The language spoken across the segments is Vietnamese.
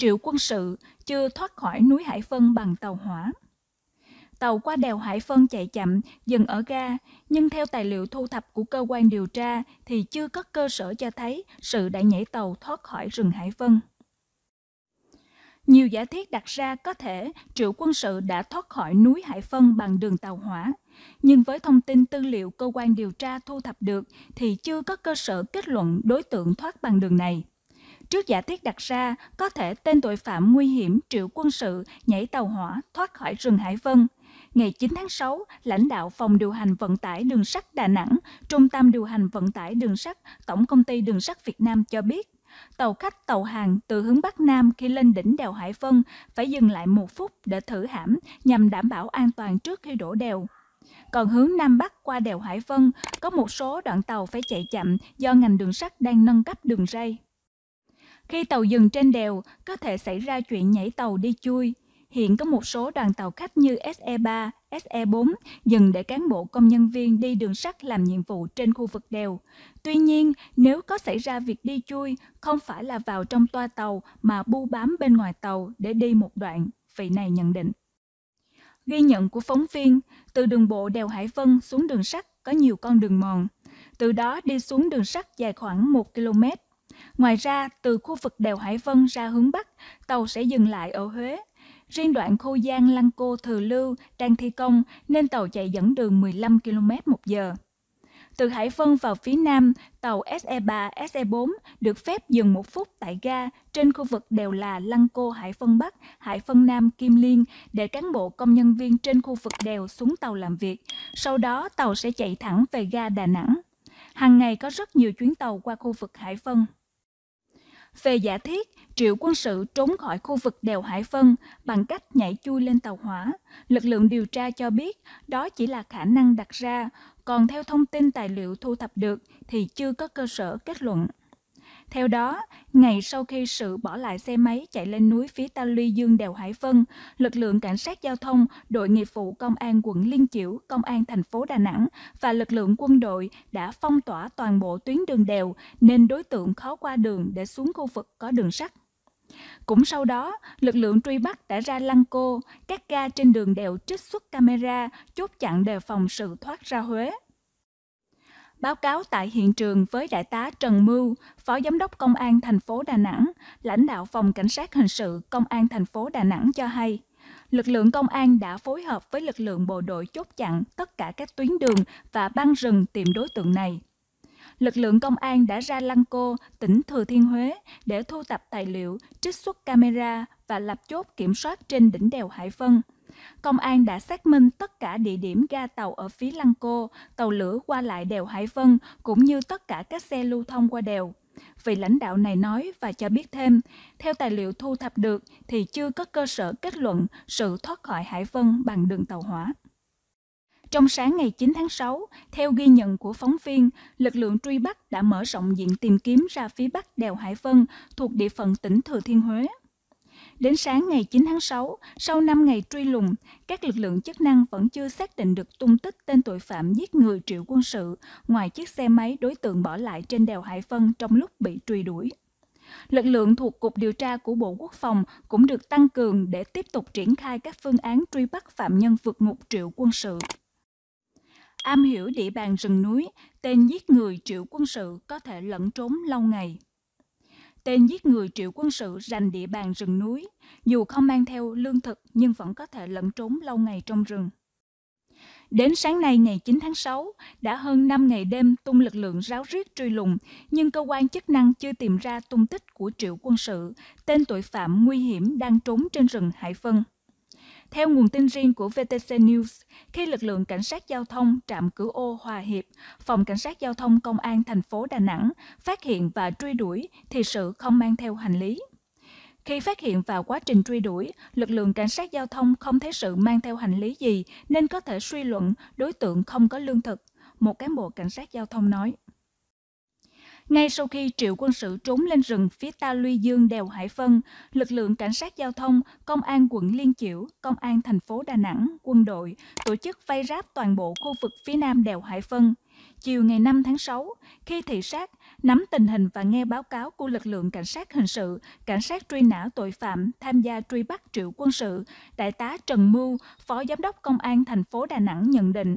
triệu quân sự chưa thoát khỏi núi Hải phân bằng tàu hỏa. Tàu qua đèo Hải phân chạy chậm, dừng ở ga, nhưng theo tài liệu thu thập của cơ quan điều tra thì chưa có cơ sở cho thấy sự đã nhảy tàu thoát khỏi rừng Hải phân Nhiều giả thiết đặt ra có thể triệu quân sự đã thoát khỏi núi Hải phân bằng đường tàu hỏa, nhưng với thông tin tư liệu cơ quan điều tra thu thập được thì chưa có cơ sở kết luận đối tượng thoát bằng đường này. Trước giả thiết đặt ra, có thể tên tội phạm nguy hiểm triệu quân sự nhảy tàu hỏa thoát khỏi rừng Hải Vân. Ngày 9 tháng 6, lãnh đạo Phòng điều hành vận tải đường sắt Đà Nẵng, Trung tâm điều hành vận tải đường sắt, Tổng công ty đường sắt Việt Nam cho biết, tàu khách tàu hàng từ hướng Bắc Nam khi lên đỉnh đèo Hải Vân phải dừng lại một phút để thử hãm nhằm đảm bảo an toàn trước khi đổ đèo. Còn hướng Nam Bắc qua đèo Hải Vân, có một số đoạn tàu phải chạy chậm do ngành đường sắt đang nâng cấp đường ray. Khi tàu dừng trên đèo, có thể xảy ra chuyện nhảy tàu đi chui. Hiện có một số đoàn tàu khách như SE3, SE4 dừng để cán bộ công nhân viên đi đường sắt làm nhiệm vụ trên khu vực đèo. Tuy nhiên, nếu có xảy ra việc đi chui, không phải là vào trong toa tàu mà bu bám bên ngoài tàu để đi một đoạn, vị này nhận định. Ghi nhận của phóng viên, từ đường bộ đèo Hải Vân xuống đường sắt có nhiều con đường mòn. Từ đó đi xuống đường sắt dài khoảng 1 km Ngoài ra, từ khu vực đèo Hải Vân ra hướng Bắc, tàu sẽ dừng lại ở Huế. Riêng đoạn Khô Giang Lăng Cô Thừa Lưu đang thi công nên tàu chạy dẫn đường 15 km một giờ. Từ Hải Vân vào phía Nam, tàu SE3, SE4 được phép dừng một phút tại ga trên khu vực đèo là Lăng Cô Hải Vân Bắc, Hải Vân Nam, Kim Liên để cán bộ công nhân viên trên khu vực đèo xuống tàu làm việc. Sau đó tàu sẽ chạy thẳng về ga Đà Nẵng. Hàng ngày có rất nhiều chuyến tàu qua khu vực Hải Vân. Về giả thiết, triệu quân sự trốn khỏi khu vực đèo Hải Vân bằng cách nhảy chui lên tàu hỏa. Lực lượng điều tra cho biết đó chỉ là khả năng đặt ra, còn theo thông tin tài liệu thu thập được thì chưa có cơ sở kết luận. Theo đó, ngày sau khi sự bỏ lại xe máy chạy lên núi phía ta luy dương đèo Hải Vân, lực lượng cảnh sát giao thông, đội nghiệp vụ công an quận Liên Chiểu, công an thành phố Đà Nẵng và lực lượng quân đội đã phong tỏa toàn bộ tuyến đường đèo nên đối tượng khó qua đường để xuống khu vực có đường sắt. Cũng sau đó, lực lượng truy bắt đã ra lăng cô, các ga trên đường đèo trích xuất camera, chốt chặn đề phòng sự thoát ra Huế. Báo cáo tại hiện trường với Đại tá Trần Mưu, Phó Giám đốc Công an thành phố Đà Nẵng, lãnh đạo Phòng Cảnh sát Hình sự Công an thành phố Đà Nẵng cho hay, lực lượng công an đã phối hợp với lực lượng bộ đội chốt chặn tất cả các tuyến đường và băng rừng tìm đối tượng này. Lực lượng công an đã ra Lăng Cô, tỉnh Thừa Thiên Huế để thu thập tài liệu, trích xuất camera và lập chốt kiểm soát trên đỉnh đèo Hải Vân – Công an đã xác minh tất cả địa điểm ga tàu ở phía Lăng Cô, tàu lửa qua lại đèo Hải Vân cũng như tất cả các xe lưu thông qua đèo. Vị lãnh đạo này nói và cho biết thêm, theo tài liệu thu thập được thì chưa có cơ sở kết luận sự thoát khỏi Hải Vân bằng đường tàu hỏa. Trong sáng ngày 9 tháng 6, theo ghi nhận của phóng viên, lực lượng truy bắt đã mở rộng diện tìm kiếm ra phía bắc đèo Hải Vân thuộc địa phận tỉnh Thừa Thiên Huế. Đến sáng ngày 9 tháng 6, sau 5 ngày truy lùng, các lực lượng chức năng vẫn chưa xác định được tung tích tên tội phạm giết người triệu quân sự, ngoài chiếc xe máy đối tượng bỏ lại trên đèo Hải Vân trong lúc bị truy đuổi. Lực lượng thuộc Cục Điều tra của Bộ Quốc phòng cũng được tăng cường để tiếp tục triển khai các phương án truy bắt phạm nhân vượt ngục triệu quân sự. Am hiểu địa bàn rừng núi, tên giết người triệu quân sự có thể lẫn trốn lâu ngày. Tên giết người triệu quân sự rành địa bàn rừng núi, dù không mang theo lương thực nhưng vẫn có thể lẫn trốn lâu ngày trong rừng. Đến sáng nay ngày 9 tháng 6, đã hơn 5 ngày đêm tung lực lượng ráo riết truy lùng, nhưng cơ quan chức năng chưa tìm ra tung tích của triệu quân sự, tên tội phạm nguy hiểm đang trốn trên rừng Hải Phân. Theo nguồn tin riêng của VTC News, khi lực lượng cảnh sát giao thông trạm cửa ô Hòa Hiệp, phòng cảnh sát giao thông công an thành phố Đà Nẵng phát hiện và truy đuổi thì sự không mang theo hành lý. Khi phát hiện vào quá trình truy đuổi, lực lượng cảnh sát giao thông không thấy sự mang theo hành lý gì nên có thể suy luận đối tượng không có lương thực, một cán bộ cảnh sát giao thông nói. Ngay sau khi triệu quân sự trốn lên rừng phía ta Luy Dương đèo Hải Phân, lực lượng cảnh sát giao thông, công an quận Liên Chiểu, công an thành phố Đà Nẵng, quân đội tổ chức vây ráp toàn bộ khu vực phía nam đèo Hải Phân. Chiều ngày 5 tháng 6, khi thị sát, nắm tình hình và nghe báo cáo của lực lượng cảnh sát hình sự, cảnh sát truy nã tội phạm tham gia truy bắt triệu quân sự, Đại tá Trần Mưu, Phó Giám đốc Công an thành phố Đà Nẵng nhận định,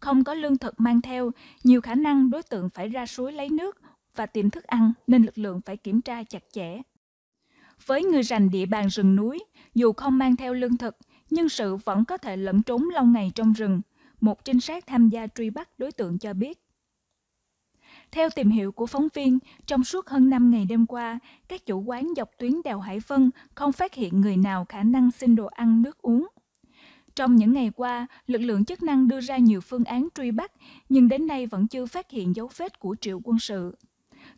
không có lương thực mang theo, nhiều khả năng đối tượng phải ra suối lấy nước và tìm thức ăn nên lực lượng phải kiểm tra chặt chẽ. Với người rành địa bàn rừng núi, dù không mang theo lương thực, nhưng sự vẫn có thể lẫn trốn lâu ngày trong rừng. Một trinh sát tham gia truy bắt đối tượng cho biết. Theo tìm hiểu của phóng viên, trong suốt hơn 5 ngày đêm qua, các chủ quán dọc tuyến đèo Hải Vân không phát hiện người nào khả năng xin đồ ăn, nước uống. Trong những ngày qua, lực lượng chức năng đưa ra nhiều phương án truy bắt, nhưng đến nay vẫn chưa phát hiện dấu vết của triệu quân sự.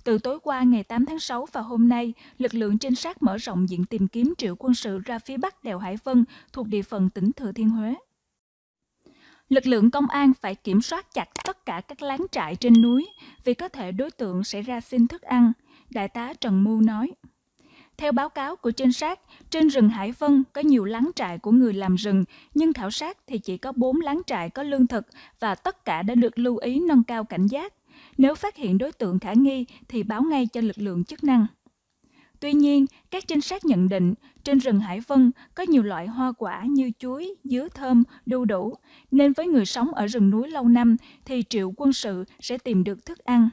Từ tối qua ngày 8 tháng 6 và hôm nay, lực lượng trinh sát mở rộng diện tìm kiếm triệu quân sự ra phía bắc đèo Hải Vân thuộc địa phận tỉnh Thừa Thiên Huế. Lực lượng công an phải kiểm soát chặt tất cả các láng trại trên núi vì có thể đối tượng sẽ ra xin thức ăn, Đại tá Trần Mưu nói. Theo báo cáo của trinh sát, trên rừng Hải Vân có nhiều láng trại của người làm rừng, nhưng khảo sát thì chỉ có 4 láng trại có lương thực và tất cả đã được lưu ý nâng cao cảnh giác. Nếu phát hiện đối tượng khả nghi thì báo ngay cho lực lượng chức năng. Tuy nhiên, các trinh sát nhận định trên rừng Hải Vân có nhiều loại hoa quả như chuối, dứa thơm, đu đủ, nên với người sống ở rừng núi lâu năm thì triệu quân sự sẽ tìm được thức ăn.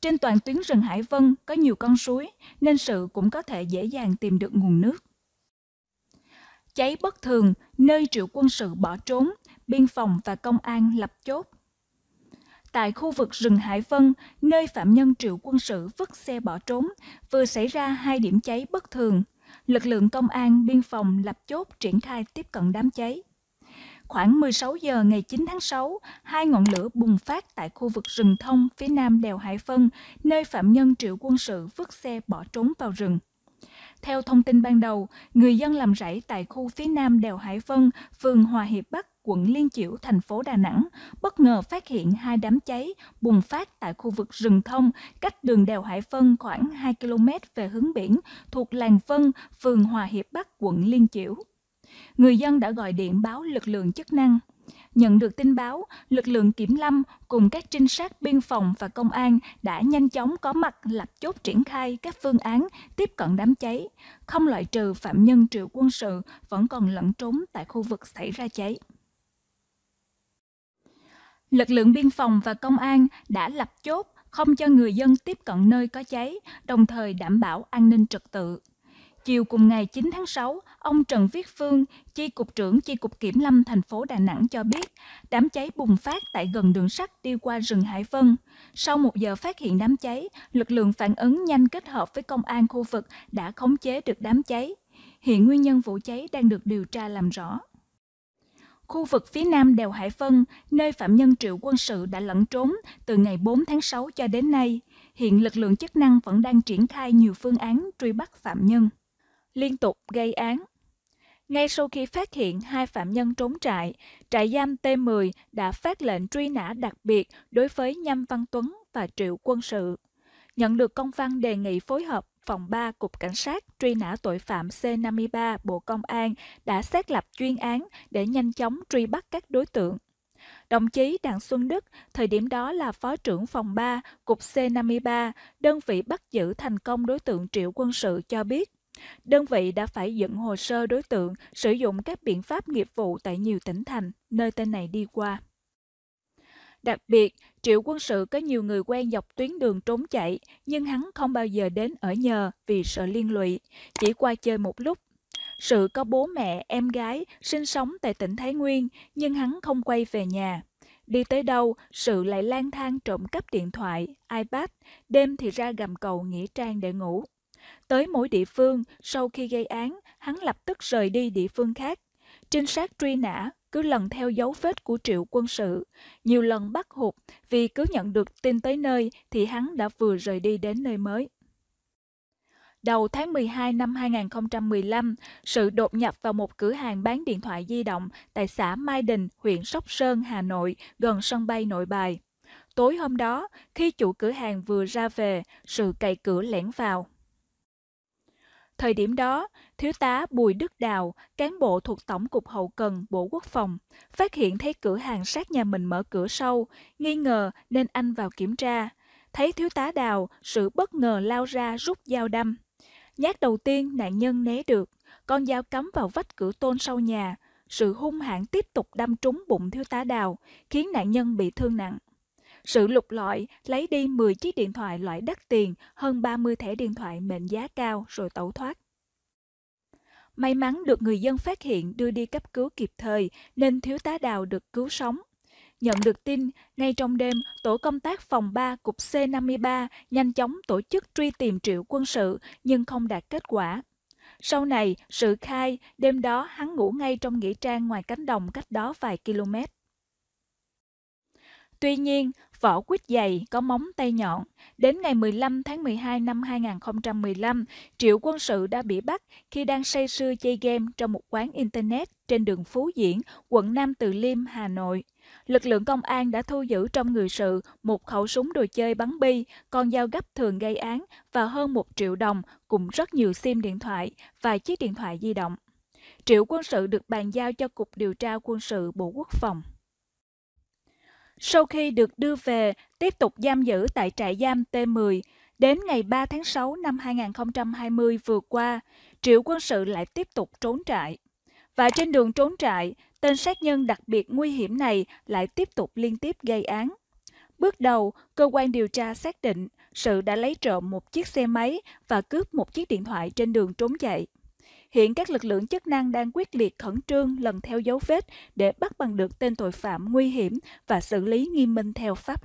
Trên toàn tuyến rừng Hải Vân có nhiều con suối nên sự cũng có thể dễ dàng tìm được nguồn nước. Cháy bất thường, nơi triệu quân sự bỏ trốn, biên phòng và công an lập chốt tại khu vực rừng Hải Vân, nơi phạm nhân triệu quân sự vứt xe bỏ trốn, vừa xảy ra hai điểm cháy bất thường. Lực lượng công an, biên phòng lập chốt triển khai tiếp cận đám cháy. Khoảng 16 giờ ngày 9 tháng 6, hai ngọn lửa bùng phát tại khu vực rừng thông phía nam đèo Hải Phân, nơi phạm nhân triệu quân sự vứt xe bỏ trốn vào rừng. Theo thông tin ban đầu, người dân làm rẫy tại khu phía nam đèo Hải Phân, phường Hòa Hiệp Bắc quận Liên Chiểu, thành phố Đà Nẵng, bất ngờ phát hiện hai đám cháy bùng phát tại khu vực rừng thông cách đường đèo Hải Vân khoảng 2 km về hướng biển thuộc làng Phân phường Hòa Hiệp Bắc, quận Liên Chiểu. Người dân đã gọi điện báo lực lượng chức năng. Nhận được tin báo, lực lượng kiểm lâm cùng các trinh sát biên phòng và công an đã nhanh chóng có mặt lập chốt triển khai các phương án tiếp cận đám cháy, không loại trừ phạm nhân triệu quân sự vẫn còn lẫn trốn tại khu vực xảy ra cháy. Lực lượng biên phòng và công an đã lập chốt không cho người dân tiếp cận nơi có cháy, đồng thời đảm bảo an ninh trật tự. Chiều cùng ngày 9 tháng 6, ông Trần Viết Phương, chi cục trưởng chi cục kiểm lâm thành phố Đà Nẵng cho biết, đám cháy bùng phát tại gần đường sắt đi qua rừng Hải Vân. Sau một giờ phát hiện đám cháy, lực lượng phản ứng nhanh kết hợp với công an khu vực đã khống chế được đám cháy. Hiện nguyên nhân vụ cháy đang được điều tra làm rõ khu vực phía nam đèo Hải Vân, nơi phạm nhân triệu quân sự đã lẩn trốn từ ngày 4 tháng 6 cho đến nay. Hiện lực lượng chức năng vẫn đang triển khai nhiều phương án truy bắt phạm nhân. Liên tục gây án, ngay sau khi phát hiện hai phạm nhân trốn trại, trại giam T10 đã phát lệnh truy nã đặc biệt đối với Nhâm Văn Tuấn và Triệu Quân Sự. Nhận được công văn đề nghị phối hợp Phòng 3 Cục Cảnh sát truy nã tội phạm C53 Bộ Công an đã xác lập chuyên án để nhanh chóng truy bắt các đối tượng. Đồng chí Đặng Xuân Đức, thời điểm đó là Phó trưởng Phòng 3, Cục C53, đơn vị bắt giữ thành công đối tượng triệu quân sự cho biết. Đơn vị đã phải dựng hồ sơ đối tượng, sử dụng các biện pháp nghiệp vụ tại nhiều tỉnh thành, nơi tên này đi qua. Đặc biệt, triệu quân sự có nhiều người quen dọc tuyến đường trốn chạy, nhưng hắn không bao giờ đến ở nhờ vì sợ liên lụy, chỉ qua chơi một lúc. Sự có bố mẹ, em gái sinh sống tại tỉnh Thái Nguyên, nhưng hắn không quay về nhà. Đi tới đâu, sự lại lang thang trộm cắp điện thoại, iPad, đêm thì ra gầm cầu nghĩa trang để ngủ. Tới mỗi địa phương, sau khi gây án, hắn lập tức rời đi địa phương khác. Trinh sát truy nã cứ lần theo dấu vết của triệu quân sự. Nhiều lần bắt hụt vì cứ nhận được tin tới nơi thì hắn đã vừa rời đi đến nơi mới. Đầu tháng 12 năm 2015, sự đột nhập vào một cửa hàng bán điện thoại di động tại xã Mai Đình, huyện Sóc Sơn, Hà Nội, gần sân bay Nội Bài. Tối hôm đó, khi chủ cửa hàng vừa ra về, sự cậy cửa lẻn vào. Thời điểm đó, Thiếu tá Bùi Đức Đào, cán bộ thuộc Tổng cục Hậu cần Bộ Quốc phòng, phát hiện thấy cửa hàng sát nhà mình mở cửa sâu, nghi ngờ nên anh vào kiểm tra. Thấy thiếu tá Đào, sự bất ngờ lao ra rút dao đâm. Nhát đầu tiên nạn nhân né được, con dao cắm vào vách cửa tôn sau nhà. Sự hung hãn tiếp tục đâm trúng bụng thiếu tá Đào, khiến nạn nhân bị thương nặng. Sự lục lọi lấy đi 10 chiếc điện thoại loại đắt tiền, hơn 30 thẻ điện thoại mệnh giá cao rồi tẩu thoát. May mắn được người dân phát hiện đưa đi cấp cứu kịp thời nên thiếu tá Đào được cứu sống. Nhận được tin, ngay trong đêm, tổ công tác phòng 3 cục C53 nhanh chóng tổ chức truy tìm triệu quân sự nhưng không đạt kết quả. Sau này, sự khai, đêm đó hắn ngủ ngay trong nghĩa trang ngoài cánh đồng cách đó vài km. Tuy nhiên, vỏ quýt dày có móng tay nhọn. Đến ngày 15 tháng 12 năm 2015, Triệu Quân Sự đã bị bắt khi đang say sưa chơi game trong một quán Internet trên đường Phú Diễn, quận Nam Từ Liêm, Hà Nội. Lực lượng công an đã thu giữ trong người sự một khẩu súng đồ chơi bắn bi, con dao gấp thường gây án và hơn một triệu đồng cùng rất nhiều sim điện thoại và chiếc điện thoại di động. Triệu quân sự được bàn giao cho Cục Điều tra Quân sự Bộ Quốc phòng. Sau khi được đưa về, tiếp tục giam giữ tại trại giam T10, đến ngày 3 tháng 6 năm 2020 vừa qua, triệu quân sự lại tiếp tục trốn trại. Và trên đường trốn trại, tên sát nhân đặc biệt nguy hiểm này lại tiếp tục liên tiếp gây án. Bước đầu, cơ quan điều tra xác định sự đã lấy trộm một chiếc xe máy và cướp một chiếc điện thoại trên đường trốn chạy. Hiện các lực lượng chức năng đang quyết liệt khẩn trương lần theo dấu vết để bắt bằng được tên tội phạm nguy hiểm và xử lý nghiêm minh theo pháp luật.